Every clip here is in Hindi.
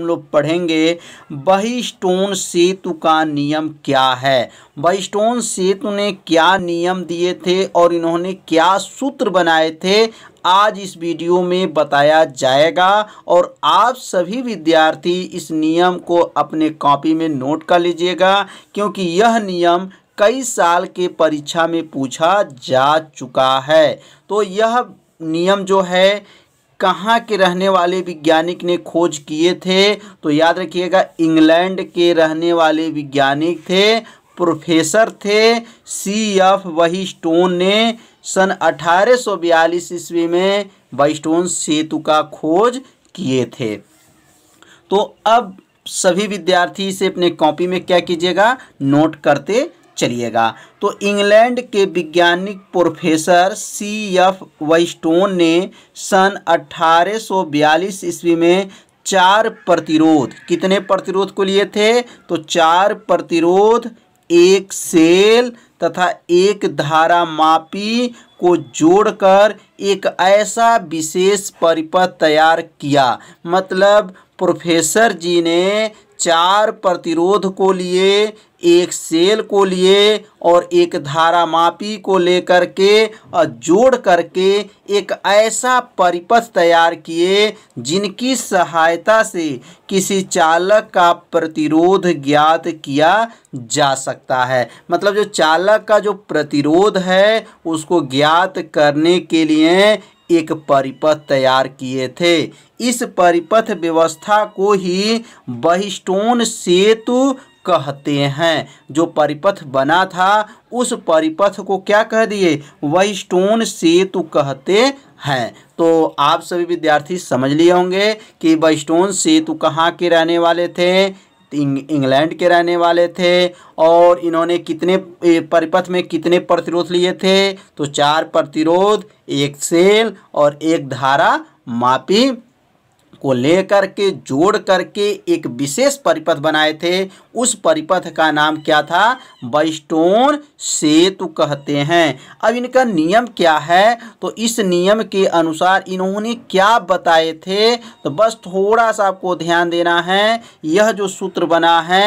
हम लोग पढ़ेंगे बहिस्टोन सेतु का नियम क्या है बहिस्टोन सेतु ने क्या नियम दिए थे और इन्होंने क्या सूत्र बनाए थे आज इस वीडियो में बताया जाएगा और आप सभी विद्यार्थी इस नियम को अपने कॉपी में नोट कर लीजिएगा क्योंकि यह नियम कई साल के परीक्षा में पूछा जा चुका है तो यह नियम जो है कहाँ के रहने वाले वैज्ञानिक ने खोज किए थे तो याद रखिएगा इंग्लैंड के रहने वाले वैज्ञानिक थे प्रोफेसर थे सी एफ वही स्टोन ने सन 1842 ईस्वी में वाइस्टोन सेतु का खोज किए थे तो अब सभी विद्यार्थी इसे अपने कॉपी में क्या कीजिएगा नोट करते चलिएगा तो इंग्लैंड के वैज्ञानिक प्रोफेसर सी एफ वाइस्टोन ने सन 1842 ईस्वी में चार प्रतिरोध कितने प्रतिरोध को लिए थे तो चार प्रतिरोध एक सेल तथा एक धारा मापी को जोड़कर एक ऐसा विशेष परिपथ तैयार किया मतलब प्रोफेसर जी ने चार प्रतिरोध को लिए एक सेल को लिए और एक धारा मापी को लेकर के और जोड़ करके एक ऐसा परिपथ तैयार किए जिनकी सहायता से किसी चालक का प्रतिरोध ज्ञात किया जा सकता है मतलब जो चालक का जो प्रतिरोध है उसको ज्ञात करने के लिए एक परिपथ तैयार किए थे इस परिपथ व्यवस्था को ही बहिष्टोन सेतु कहते हैं जो परिपथ बना था उस परिपथ को क्या कह दिए वहिष्टोन सेतु कहते हैं तो आप सभी विद्यार्थी समझ लिए होंगे कि वहिष्टोन सेतु कहाँ के रहने वाले थे इंग्लैंड के रहने वाले थे और इन्होंने कितने परिपथ में कितने प्रतिरोध लिए थे तो चार प्रतिरोध एक सेल और एक धारा मापी को लेकर के जोड़ करके एक विशेष परिपथ बनाए थे उस परिपथ का नाम क्या था बैस्टोन सेतु कहते हैं अब इनका नियम क्या है तो इस नियम के अनुसार इन्होंने क्या बताए थे तो बस थोड़ा सा आपको ध्यान देना है यह जो सूत्र बना है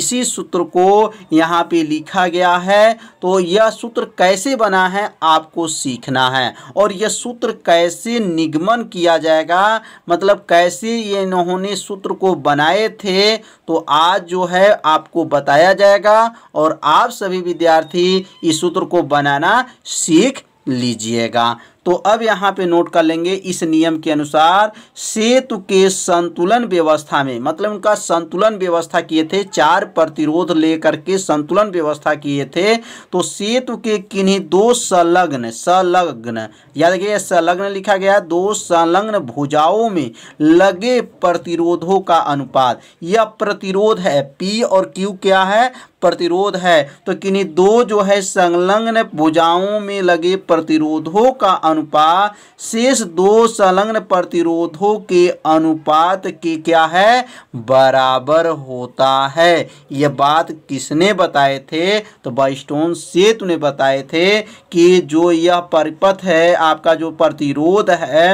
इसी सूत्र को यहाँ पे लिखा गया है तो यह सूत्र कैसे बना है आपको सीखना है और यह सूत्र कैसे निगमन किया जाएगा मतलब कैसे ये इन्होंने सूत्र को बनाए थे तो आज जो है आपको बताया जाएगा और आप सभी विद्यार्थी इस सूत्र को बनाना सीख लीजिएगा तो अब यहाँ पे नोट कर लेंगे इस नियम के अनुसार सेतु के संतुलन व्यवस्था में मतलब उनका संतुलन व्यवस्था किए थे चार प्रतिरोध लेकर के संतुलन व्यवस्था किए थे तो सेतु के किन्हीं दो संलग्न संलग्न याद रखिए संलग्न लिखा गया दो संलग्न भुजाओं में लगे प्रतिरोधों का अनुपात यह प्रतिरोध है पी और क्यू क्या है प्रतिरोध है तो किन्हीं दो जो है संलग्न भुजाओं में लगे प्रतिरोधों का अनुपात शेष दो संलग्न प्रतिरोधों के अनुपात के क्या है बराबर होता है यह बात किसने बताए थे तो बाइस्टोन सेतु ने बताए थे कि जो यह परिपथ है आपका जो प्रतिरोध है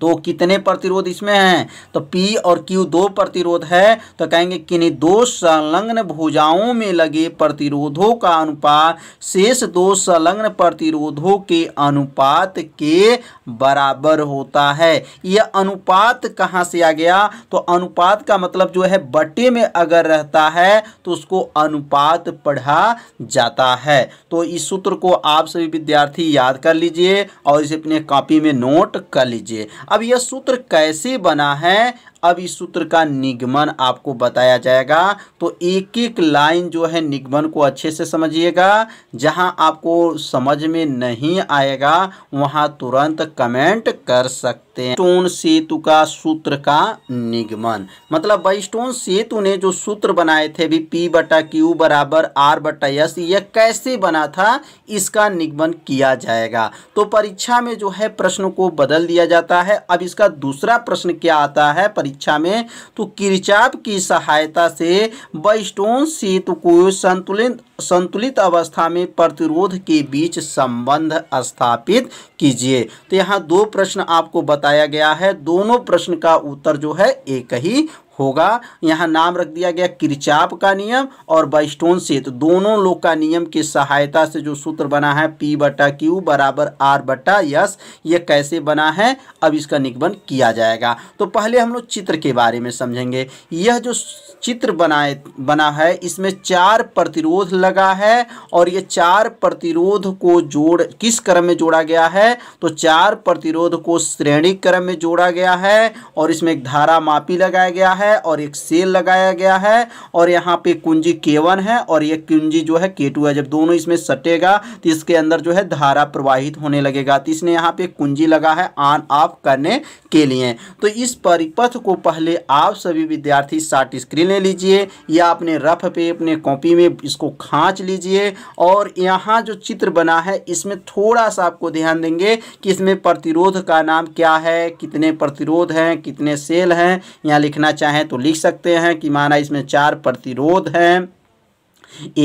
तो कितने प्रतिरोध इसमें हैं तो P और Q दो प्रतिरोध है तो कहेंगे किन्हीं दो संलग्न भुजाओं में लगे प्रतिरोधों का अनुपात शेष दो संलग्न प्रतिरोधों के अनुपात के बराबर होता है यह अनुपात कहाँ से आ गया तो अनुपात का मतलब जो है बटे में अगर रहता है तो उसको अनुपात पढ़ा जाता है तो इस सूत्र को आप सभी विद्यार्थी याद कर लीजिए और इसे अपने कॉपी में नोट कर लीजिए अब यह सूत्र कैसे बना है अब इस सूत्र का निगमन आपको बताया जाएगा तो एक एक लाइन जो है निगमन को अच्छे से समझिएगा जहां आपको समझ में नहीं आएगा वहां तुरंत कमेंट कर सकते हैं स्टोन सेतु का सूत्र का निगमन मतलब स्टोन सेतु ने जो सूत्र बनाए थे भी पी बटा क्यू बराबर आर बटा यस यह कैसे बना था इसका निगमन किया जाएगा तो परीक्षा में जो है प्रश्न को बदल दिया जाता है अब इसका दूसरा प्रश्न क्या आता है परीक्षा में तो किरचाप की सहायता से बइस्टोन सेतु को संतुलित संतुलित अवस्था में प्रतिरोध के बीच संबंध स्थापित कीजिए तो यहाँ दो प्रश्न आपको बताया गया है दोनों प्रश्न का उत्तर जो है एक ही होगा यहाँ नाम रख दिया गया किरचाप का नियम और बाइस्टोन से तो दोनों लोग का नियम की सहायता से जो सूत्र बना है पी बटा क्यू बराबर आर बटा यस ये कैसे बना है अब इसका निगमन किया जाएगा तो पहले हम लोग चित्र के बारे में समझेंगे यह जो चित्र बनाए बना है इसमें चार प्रतिरोध लग लगा है और ये चार प्रतिरोध को जोड़ किस क्रम में जोड़ा गया है तो चार प्रतिरोध को श्रेणी क्रम में जोड़ा गया है और इसमें एक धारा मापी लगाया गया है और एक सेल लगाया गया है और यहाँ पे कुंजी K1 है और ये कुंजी जो है K2 है जब दोनों इसमें सटेगा तो इसके अंदर जो है धारा प्रवाहित होने लगेगा तो इसने यहाँ पे कुंजी लगा है ऑन ऑफ करने के लिए तो इस परिपथ को पहले आप सभी विद्यार्थी शार्ट स्क्रीन ले लीजिए या अपने रफ पे अपने कॉपी में इसको खा खाँच लीजिए और यहाँ जो चित्र बना है इसमें थोड़ा सा आपको ध्यान देंगे कि इसमें प्रतिरोध का नाम क्या है कितने प्रतिरोध हैं कितने सेल हैं यहाँ लिखना चाहें तो लिख सकते हैं कि माना इसमें चार प्रतिरोध हैं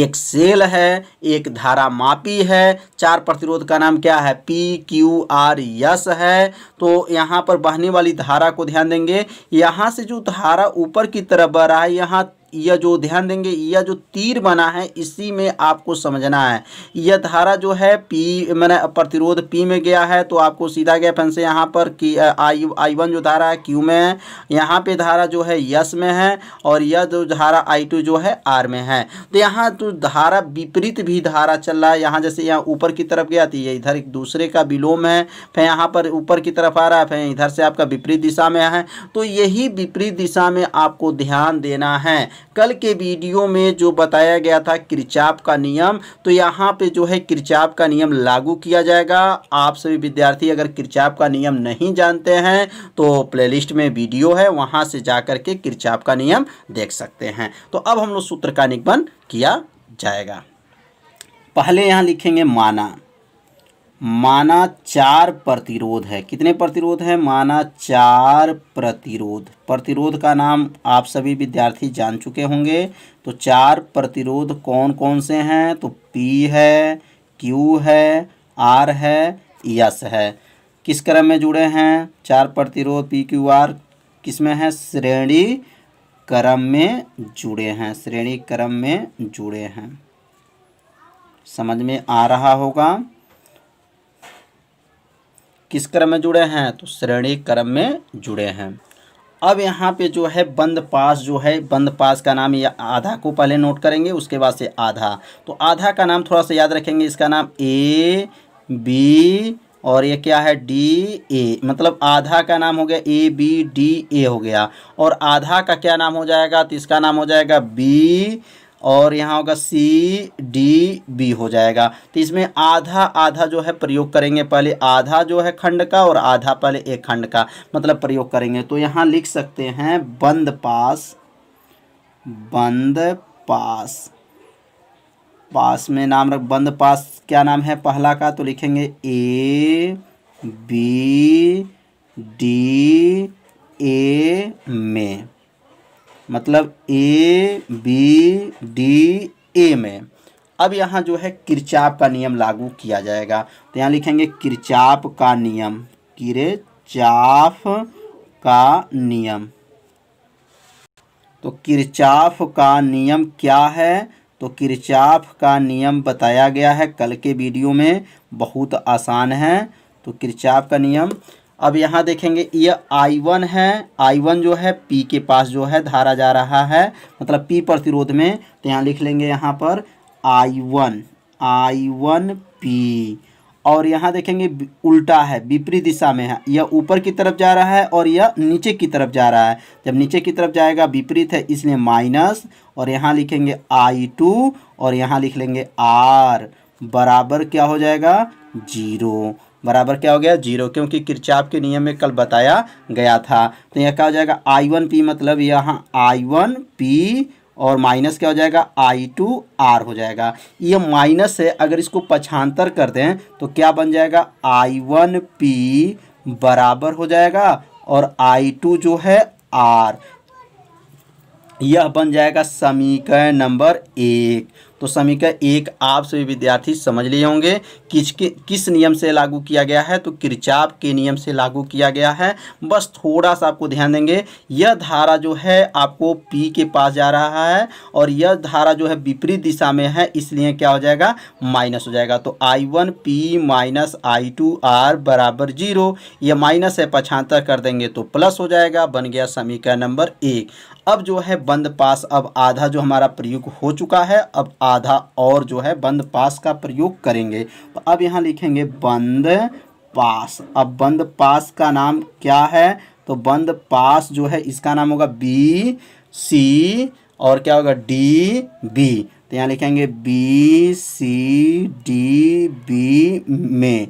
एक सेल है एक धारा मापी है चार प्रतिरोध का नाम क्या है पी क्यू आर यस है तो यहाँ पर बहने वाली धारा को ध्यान देंगे यहाँ से जो धारा ऊपर की तरफ बह रहा है यहाँ यह जो ध्यान देंगे यह जो तीर बना है इसी में आपको समझना है यह धारा जो है पी मैंने प्रतिरोध पी में गया है तो आपको सीधा गया फैन से यहाँ पर कि आई आई वन जो धारा है क्यू में है यहाँ पे धारा जो है यस में है और यह जो धारा आई टू जो है आर में है तो यहाँ जो तो धारा विपरीत भी धारा चल रहा है यहाँ जैसे यहाँ ऊपर की तरफ गया तो ये इधर एक दूसरे का विलोम है फिर यहाँ पर ऊपर की तरफ आ रहा है फिर इधर से आपका विपरीत दिशा में है तो यही विपरीत दिशा में आपको ध्यान देना है कल के वीडियो में जो बताया गया था किरचाप का नियम तो यहाँ पे जो है किरचाप का नियम लागू किया जाएगा आप सभी विद्यार्थी अगर किरचाप का नियम नहीं जानते हैं तो प्लेलिस्ट में वीडियो है वहाँ से जा के किरचाप का नियम देख सकते हैं तो अब हम लोग सूत्र का निगमन किया जाएगा पहले यहाँ लिखेंगे माना माना चार प्रतिरोध है कितने प्रतिरोध है माना चार प्रतिरोध प्रतिरोध का नाम आप सभी विद्यार्थी जान चुके होंगे तो चार प्रतिरोध कौन कौन से हैं तो पी है क्यू है आर है यस है किस क्रम में जुड़े हैं चार प्रतिरोध पी क्यू आर किस में है श्रेणी क्रम में जुड़े हैं श्रेणी क्रम में जुड़े हैं समझ में आ रहा होगा किस क्रम में जुड़े हैं तो श्रेणी क्रम में जुड़े हैं अब यहाँ पे जो है बंद पास जो है बंद पास का नाम या आधा को पहले नोट करेंगे उसके बाद से आधा तो आधा का नाम थोड़ा सा याद रखेंगे इसका नाम ए बी और ये क्या है डी ए मतलब आधा का नाम हो गया ए बी डी ए हो गया और आधा का क्या नाम हो जाएगा तो इसका नाम हो जाएगा बी और यहाँ होगा सी डी बी हो जाएगा तो इसमें आधा आधा जो है प्रयोग करेंगे पहले आधा जो है खंड का और आधा पहले एक खंड का मतलब प्रयोग करेंगे तो यहाँ लिख सकते हैं बंद पास बंद पास पास में नाम रख बंद पास क्या नाम है पहला का तो लिखेंगे ए बी डी ए में मतलब ए बी डी ए में अब यहाँ जो है किरचाप का नियम लागू किया जाएगा तो यहाँ लिखेंगे किरचाप का नियम किरचाफ का नियम तो किरचाफ का नियम क्या है तो किरचाफ का नियम बताया गया है कल के वीडियो में बहुत आसान है तो किरचाफ का नियम अब यहाँ देखेंगे ये आई वन है आई वन जो है पी के पास जो है धारा जा रहा है मतलब पी प्रतिरोध में तो यहाँ लिख लेंगे यहाँ पर I one I one P और यहाँ देखेंगे उल्टा है विपरीत दिशा में है यह ऊपर की तरफ जा रहा है और यह नीचे की तरफ जा रहा है जब नीचे की तरफ जाएगा विपरीत है इसलिए माइनस और यहाँ लिखेंगे आई टू और यहाँ लिख लेंगे आर बराबर क्या हो जाएगा जीरो बराबर क्या हो गया जीरो क्योंकि किरचाप के नियम में कल बताया गया था तो यह क्या हो जाएगा आई वन पी मतलब यहाँ आई वन पी और माइनस क्या हो जाएगा आई टू आर हो जाएगा ये माइनस है अगर इसको पछांतर कर दें तो क्या बन जाएगा आई वन पी बराबर हो जाएगा और आई टू जो है आर यह बन जाएगा समीकरण नंबर एक तो समीकरण एक आप सभी विद्यार्थी समझ लिए होंगे किस किस नियम से लागू किया गया है तो किरचाप के नियम से लागू किया गया है बस थोड़ा सा आपको ध्यान देंगे यह धारा जो है आपको पी के पास जा रहा है और यह धारा जो है विपरीत दिशा में है इसलिए क्या हो जाएगा माइनस हो जाएगा तो I one P minus I two R बराबर जीरो यह माइनस है पछांतर कर देंगे तो प्लस हो जाएगा बन गया समीकरण नंबर एक अब जो है बंद पास अब आधा जो हमारा प्रयोग हो चुका है अब आधा और जो है बंद पास का प्रयोग करेंगे तो अब यहाँ लिखेंगे बंद पास अब बंद पास का नाम क्या है तो बंद पास जो है इसका नाम होगा बी सी और क्या होगा डी बी तो यहाँ लिखेंगे बी सी डी बी में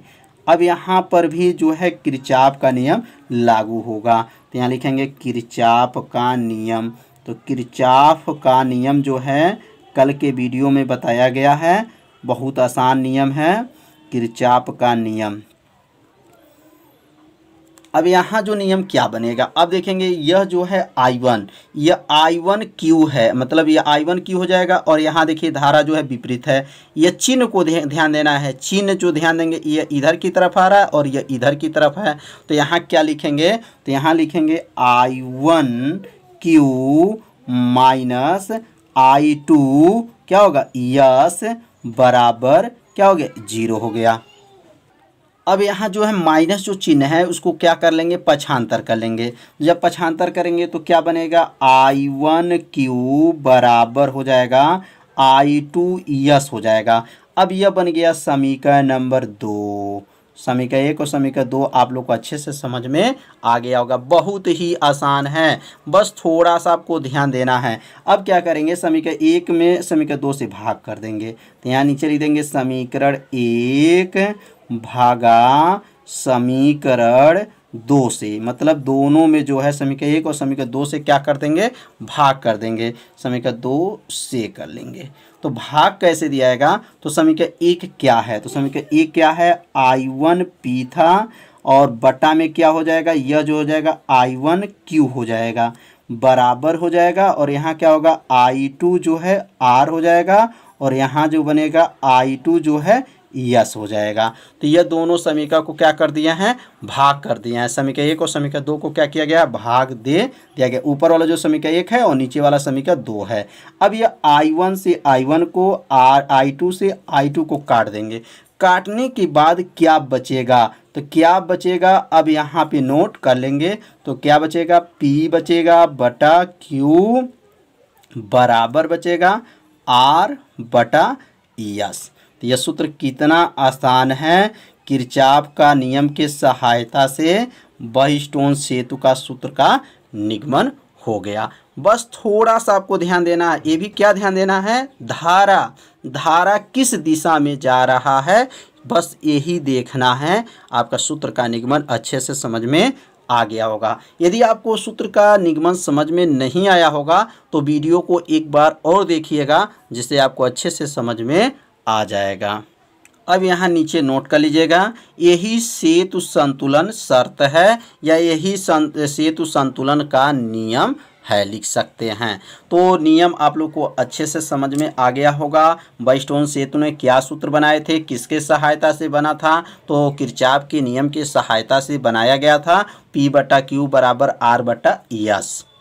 अब यहाँ पर भी जो है किरचाप का नियम लागू होगा तो यहाँ लिखेंगे किरचाप का नियम तो किरचाफ का नियम जो है कल के वीडियो में बताया गया है बहुत आसान नियम है किरचाप का नियम अब यहाँ जो नियम क्या बनेगा अब देखेंगे यह जो है आई वन यह आई वन क्यू है मतलब यह आई वन क्यू हो जाएगा और यहाँ देखिए धारा जो है विपरीत है यह चिन्ह को ध्यान देना है चिन्ह जो ध्यान देंगे यह इधर की तरफ आ रहा है और यह इधर की तरफ है तो यहाँ क्या लिखेंगे तो यहाँ लिखेंगे I one Q minus I two क्या होगा यस बराबर क्या हो गया जीरो हो गया अब यहाँ जो है माइनस जो चिन्ह है उसको क्या कर लेंगे पछांतर कर लेंगे तो जब पछांतर करेंगे तो क्या बनेगा आई वन क्यू बराबर हो जाएगा आई टू यस हो जाएगा अब यह बन गया समीकरण नंबर दो समीकरण एक और समीकरण दो आप लोग को अच्छे से समझ में आ गया होगा बहुत ही आसान है बस थोड़ा सा आपको ध्यान देना है अब क्या करेंगे समीकरण एक में समीकरण दो से भाग कर देंगे तो यहाँ नीचे लिख देंगे समीकरण एक भागा समीकरण दो से मतलब दोनों में जो है समीकरण एक और समीकरण दो से क्या कर देंगे भाग कर देंगे समीकरण दो से कर लेंगे तो भाग कैसे दिया जाएगा तो समीकरण एक क्या है तो समीकरण एक क्या है आई वन पी था और बटा में क्या हो जाएगा यह जो हो जाएगा आई वन क्यू हो जाएगा बराबर हो जाएगा और यहाँ क्या होगा आई टू जो है आर हो जाएगा और यहाँ जो बनेगा आई टू जो है यस हो जाएगा तो यह दोनों समीका को क्या कर दिया है भाग कर दिया है समीका एक और समीका दो को क्या किया गया भाग दे दिया गया ऊपर वाला जो समीका एक है और नीचे वाला समीका दो है अब यह आई वन से आई वन को आर आई टू से आई टू को काट देंगे काटने के बाद क्या बचेगा तो क्या बचेगा अब यहाँ पे नोट कर लेंगे तो क्या बचेगा पी बचेगा बटा क्यू बराबर बचेगा आर बटा यस e तो यह सूत्र कितना आसान है किरचाप का नियम के सहायता से बहिस्टोन सेतु का सूत्र का निगमन हो गया बस थोड़ा सा आपको ध्यान देना है ये भी क्या ध्यान देना है धारा धारा किस दिशा में जा रहा है बस यही देखना है आपका सूत्र का निगमन अच्छे से समझ में आ गया होगा यदि आपको सूत्र का निगमन समझ में नहीं आया होगा तो वीडियो को एक बार और देखिएगा जिससे आपको अच्छे से समझ में आ जाएगा अब यहाँ नीचे नोट कर लीजिएगा यही सेतु संतुलन शर्त है या यही सेतु संतुलन का नियम है लिख सकते हैं तो नियम आप लोग को अच्छे से समझ में आ गया होगा बैस्टोन सेतु ने क्या सूत्र बनाए थे किसके सहायता से बना था तो किरचाप के नियम के सहायता से बनाया गया था पी बटा क्यू बराबर आर बटा यस